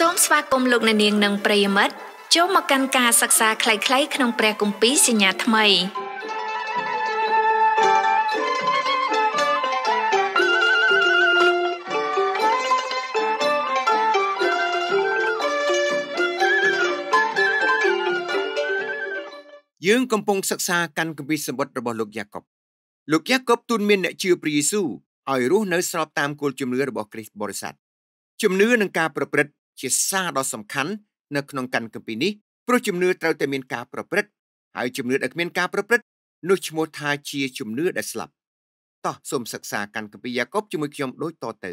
សូមស្វាគមន៍លោកអ្នកនាងនិងប្រិយមិត្តចូលមកកាន់ការសិក្សាខ្លីៗក្នុងព្រះគម្ពីរសញ្ញាថ្មីយើងកំពុងសិក្សាកាន់គម្ពីរសម្បត្តិរបស់លោកយ៉ាកុបលោកយ៉ាកុបទូនមានអ្នកជឿព្រះយេស៊ូវឲ្យរស់នៅស្របតាមគោលជំនឿរបស់គ្រីស្ទបរិស័ទជំនឿនឹងការប្រព្រឹត្តជាសារដ៏សំខាន់នៅក្នុងកាន់គម្ពីរនេះព្រោះជំនឿត្រូវតែមានការប្រព្រឹត្តហើយជំនឿដែលគ្មានការប្រព្រឹត្តនោះឈ្មោះថាជាជំនឿដែលស្លាប់តោះសូមសិក្សាកាន់គម្ពីរយ៉ាកុបជាមួយខ្ញុំដូចតទៅ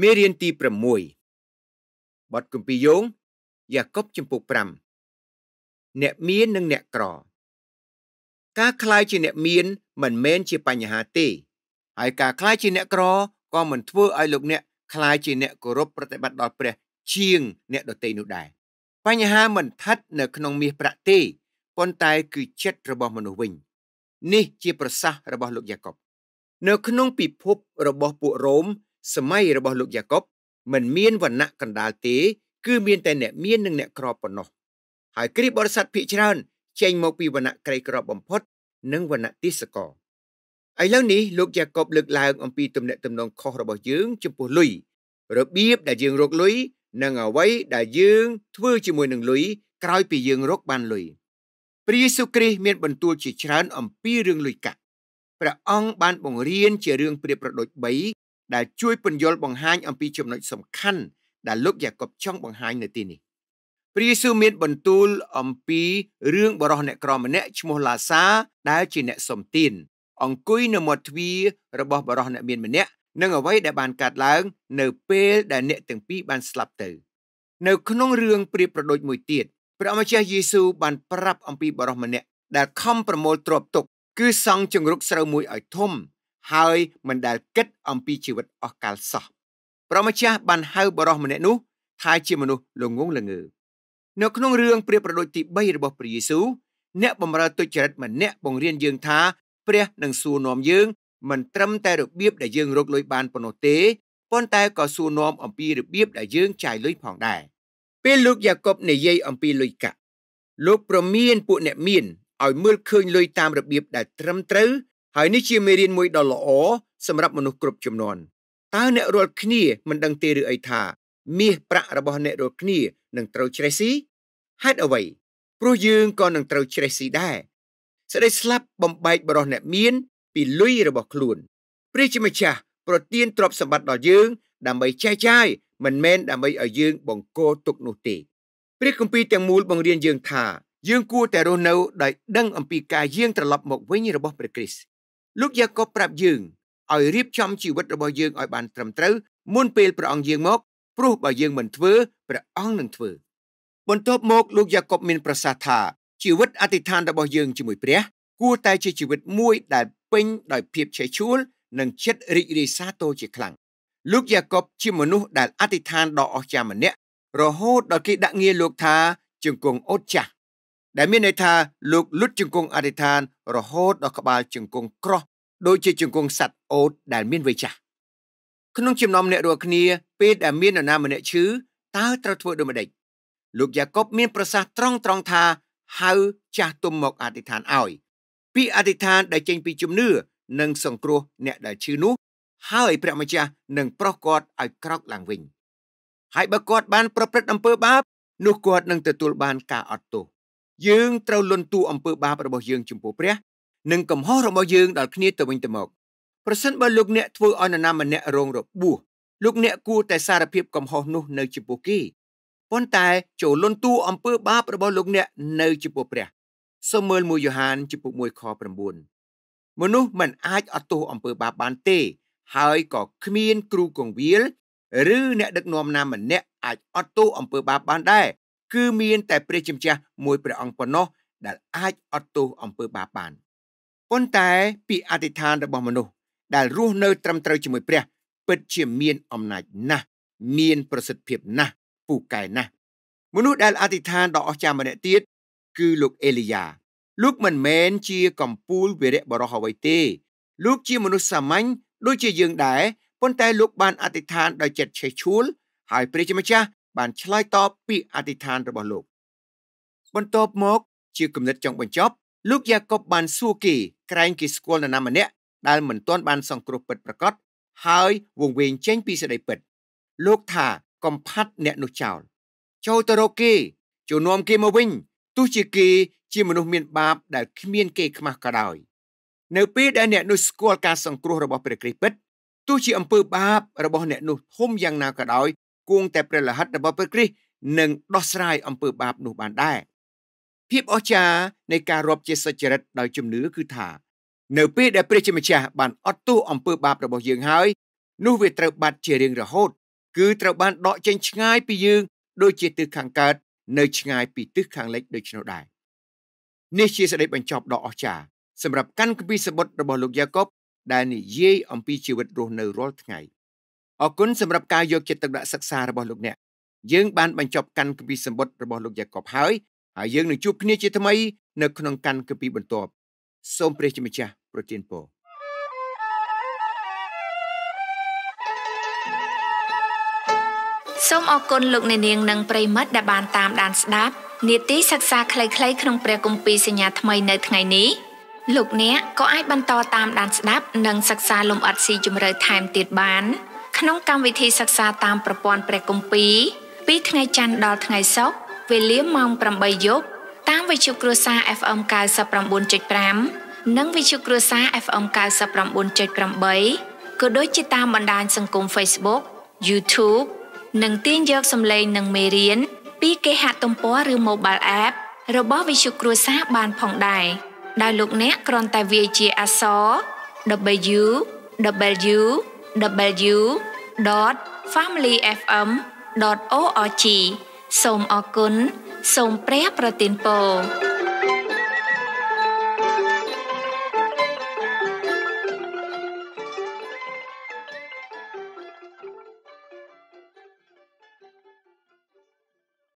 មេរៀនទី6បទគម្ពីរយោងយ៉ាកុបចំពុក5អ្នកមាននិងអ្នកក្រការคลายជាអ្នកមានមិនមែនជាបញ្ហាទេហើយការคลายជាអ្នកក្រក៏មិនធ្វើឲ្យលោកអ្នកคล้ายជាអ្នកគោរពប្រតិបត្តិដល់ព្រះជាងអ្នកដតីនោះដែរបញ្ហាមិនឋិតនៅក្នុង មាសប្រាក់ទេប៉ុន្តែ គឺចិត្តរបស់មនុស្សវិញ នេះ ជា ប្រសាសន៍របស់លោកយ៉ាកុបនៅ ក្នុងពិភពរបស់ពួករ៉ូមសម័យរបស់លោកយ៉ាកុបមិនមានវណ្ណៈកណ្ដាលទេ គឺមានតែអ្នកមាននិងអ្នកក្រប៉ុណ្ណោះហើយគ្រីបរិស័ទភិកច្រើន ចេញមកពីវណ្ណៈក្រីក្របំផុតនិងវណ្ណៈទីសកលឥឡូវនេះលោកយ៉ាកបលើកឡើងអំពីទំនាក់ទំនងខុសរបស់យើងចំពោះលុយរបៀបដែលយើងរកលុយនិងអ្វីដែលយើង ធ្វើជាមួយនឹងលុយក្រោយពីយើងរកបានលុយព្រះយេស៊ូវគ្រីស្ទមានបន្ទូលជាច្រើន អំពីរឿងលុយកាក់ព្រះអង្គបានបង្រៀនជារឿងព្រាបប្រដូច3ដែលជួយពន្យល់បង្ហាញ អំពី ចំណុចសំខាន់ដែលលោកយ៉ាកបចង់បង្ហាញនៅទីនេះ ព្រះយេស៊ូវមានបន្ទូលអំពីរឿងបរិសុទ្ធអ្នកក្រម្នាក់ឈ្មោះឡាសាដែលជាអ្នកសុំទានអង្គុយនៅមាត់ទ្វាររបស់បរិះអ្នកមានម្នាក់និងអ្វីដែលបានកាត់ឡើងនៅពេលដែលអ្នកទាំងពីរបានស្លាប់ទៅនៅក្នុងរឿងព្រាបប្រដូចមួយទៀតព្រះអម្ចាស់យេស៊ូវបានប្រាប់អំពីបរិះម្នាក់ដែលខំប្រមូលទ្រព្យទុកគឺសង់ជង្រុកស្រូវមួយឲ្យធំ ហើយមិនដែលគិតអំពីជីវិតអស់កាលសោះព្រះម្ចាស់បានហៅបរិះម្នាក់នោះថាជាមនុស្សល្ងងល្ងើនៅក្នុងរឿងព្រាបប្រដូចទី3របស់ព្រះយេស៊ូវអ្នកបម្រើទុច្ចរិតម្នាក់បង្រៀនយើងថាព្រះនឹងសួរនាំយើងមិនត្រឹមតែរបៀបដែលយើងរកលុយបានប៉ុណ្ណោះទេប៉ុន្តែក៏សួរនាំអំពីរបៀបដែលយើងចាយលុយផងដែរពេលលោកយ៉ាកុបនិយាយអំពីលុយកាក់លោកប្រមានពួកអ្នកមានឲ្យមើលឃើញលុយតាមរបៀបដែលត្រឹមត្រូវ ហើយនេះជាមេរៀនមួយដ៏ល្អសម្រាប់មនុស្សគ្រប់ចំនួនតើអ្នករាល់គ្នាមិនដឹងទេឬអីថាមាសប្រាក់របស់អ្នករាល់គ្នានឹងត្រូវច្រេះស៊ីហេតុអ្វីព្រោះយើងក៏នឹងត្រូវច្រេះស៊ីដែរសេចក្តីស្លាប់បំបែកបរោះអ្នកមាន ពីលុយរបស់ខ្លួន ព្រះជាម្ចាស់ ប្រទានទ្រព្យសម្បត្តិដល់យើង ដើម្បីចែកចាយមិនមែនដើម្បីឲ្យយើងបង្កទុកនោះទេព្រះគម្ពីរទាំងមូលបង្រៀនយើងថា យើងគួរតែរស់នៅដោយដឹង អំពីការយាងត្រឡប់មក វិញរបស់ព្រះគ្រីស្ទលោកយ៉ាកបប្រាប់យើងឲ្យរៀបចំជីវិតរបស់យើងឲ្យបានត្រឹមត្រូវមុនពេលព្រះអង្គយាងមកព្រោះបើយើងមិនធ្វើព្រះអង្គនឹងធ្វើបន្ទាប់មក លោកយ៉ាកបមានប្រសាសន៍ថាជីវិតអធិដ្ឋានរបស់យើងជាមួយព្រះគួរតែជាជីវិតមួយដែលពេញដោយភាពឆេះឈួលនិងចិត្តរីករាយសាទរជាខ្លាំងលោកយ៉ាកបជាមនុស្សដែលអធិដ្ឋានដ៏អស្ចារ្យម្នាក់រហូតដល់គេដាក់ងារលោកថា ជង្គង់អូតចាស់ដែលមានន័យថាលោកលុតជង្គង់អធិដ្ឋានរហូតដល់ក្បាលជង្គង់ក្រោះដូចជាជង្គង់សត្វអូតដែលមានវ័យចាស់ក្នុងចំណោមអ្នករាល់គ្នាពេលដែលមាននរណាម្នាក់ឈឺតើត្រូវធ្វើដូចម្តេចលោកយ៉ាកបមានប្រសាសន៍ត្រង់ត្រង់ថាហៅចាស់ទុំមកអធិដ្ឋានឲ្យពាក្យអធិដ្ឋានដែលចេញពីជំនឿនិងសង្គ្រោះ អ្នកដែលឈឺនោះហើយព្រះម្ចាស់នឹងប្រោះគាត់ឲ្យក្រោកឡើងវិញហើយបើគាត់បាន ប្រព្រឹត្តអំពើ បាប នោះគាត់នឹងទទួលបានការអត់ទោសយើងត្រូវលន់តួអំពើបាបរបស់យើងចំពោះព្រះនិងកំហុសរបស់យើងដល់គ្នាទៅវិញទៅមកប្រសិនបើលោកអ្នកធ្វើឲ្យនរណាម្នាក់រងរបួសលោកអ្នកគួរតែសារភាពកំហុសនោះនៅចំពោះគេប៉ុន្តែចូលលន់ទួអំពើបាបរបស់លោកអ្នកនៅចំពោះព្រះសូមមើលមួយយ៉ូហានចំពោះ1ខ9មនុស្សមិនអាចអត់ទោសអំពើបាបបានទេ ហើយក៏គ្មានគ្រូកងវាលឬអ្នកដឹកនាំណាម្នាក់អាចអត់ទោសអំពើបាបបានដែរគឺមានតែព្រះជាម្ចាស់មួយព្រះអង្គប៉ុណ្ណោះដែលអាចអត់ទោសអំពើបាបបានប៉ុន្តែពីអធិដ្ឋានរបស់មនុស្សដែលរស់នៅត្រឹមត្រូវជាមួយព្រះ ពិតជាមានអំណាចណាស់មានប្រសិទ្ធភាពណាស់ពូកែណាស់មនុស្សដែលអធិដ្ឋានដ៏អស្ចារ្យម្នាក់ទៀតគឺលោកអេលីយ៉ាលោកមិនមែនជាកំពូលវីរៈបរោះអ្វីទេ លោកជាមនុស្សសាមញ្ញដូចជាយើងដែរប៉ុន្តែលោកបានអធិដ្ឋានដោយចិត្តឆេះឆួលហើយព្រះជាម្ចាស់ បានឆ្លើយតបពាក្យអធិដ្ឋានរបស់លោក បន្ទាប់មក ជាគំនិតចុងបញ្ចប់លោកយ៉ាកុបបានសួរគេក្រែងគេស្គាល់នរណាម្នាក់ដែលមិនទាន់បាន សង្គ្រោះពិតប្រាកដហើយវង្វេងចេញពីសេចក្តីពិត លោកថាកំផាត់អ្នកនោះចោលចូលទៅរកគេចូលនាំគេមកវិញទោះជាគេជាមនុស្សមានបាប ដែលគ្មានគេខ្មាស់ក៏ដោយ នៅពេលដែលអ្នកនោះស្គាល់ការសង្គ្រោះរបស់ព្រះគ្រីស្ទពិតទោះជាអំពើ បាប របស់អ្នក នោះធំយ៉ាងណាក៏ដោយគង់តែព្រះលហិតរបស់ព្រះគ្រីស្ទនឹងដោះស្រាយអំពើបាប នោះបានដែរភាពអស្ចារ្យនៃការរាប់ជាសុចរិតដោយជំនឿគឺថានៅពេលដែលព្រះជាម្ចាស់បានអត់ទោសអំពើ បាបរបស់យើងហើយនោះវាត្រូវបាត់ជារៀងរហូតគឺត្រូវបានដកចេញឆ្ងាយពីយើងដូចជាទិសខាងកើតនៅឆ្ងាយពីទិសខាងលិចដូច្នោះដែរនេះជាសេចក្តីបញ្ចប់ដ៏អស្ចារ្យសម្រាប់កាន់គម្ពីរសបុត្ររបស់លោកយ៉ាកុបដែលនិយាយអំពីជីវិត រស់នៅរាល់ថ្ងៃអរគុណសម្រាប់ការយកចិត្តទុកដាក់សិក្សារបស់លោកអ្នកយើងបានបញ្ចប់កាន់គម្ពីរសបុត្ររបស់លោកយ៉ាកុបហើយហើយយើងនឹងជួបគ្នាជាថ្មីនៅក្នុងកាន់គម្ពីរបន្ទាប់សូមព្រះជាម្ចាស់ប្រទានពរសូមអរគុណលោកអ្នកនាងនិងប្រិមិត្តដែលបានតាមដានស្ដាប់នាទីសិក្សាខ្លីៗក្នុងព្រះគម្ពីរសញ្ញាថ្មីនៅថ្ងៃនេះលោកអ្នកក៏អាចបន្តតាមដានស្ដាប់និងសិក្សាលំអិតស៊ីជម្រៅថែមទៀតបាន ក្នុងកម្មវិធីសិក្សាតាមប្រព័ន្ធព្រះគម្ពីរពីថ្ងៃច័ន្ទដល់ថ្ងៃសុក្រវេលាម៉ោង8យប់តាមវិទ្យុគ្រួសារ FM 99.5និងវិទ្យុគ្រួសារ FM 99.8ក៏ដូចជាតាមបណ្ដាញសង្គម Facebook YouTube និងទាញយកសម្លេងនិងមេរៀនពីគេហទំព័រឬ Mobile App របស់វិទ្យុគ្រួសារបានផងដែរដោយលោកអ្នកគ្រាន់តែវាយជាអក្សរ www.familyfm.org សូមអរគុណសូមព្រះប្រទានពរ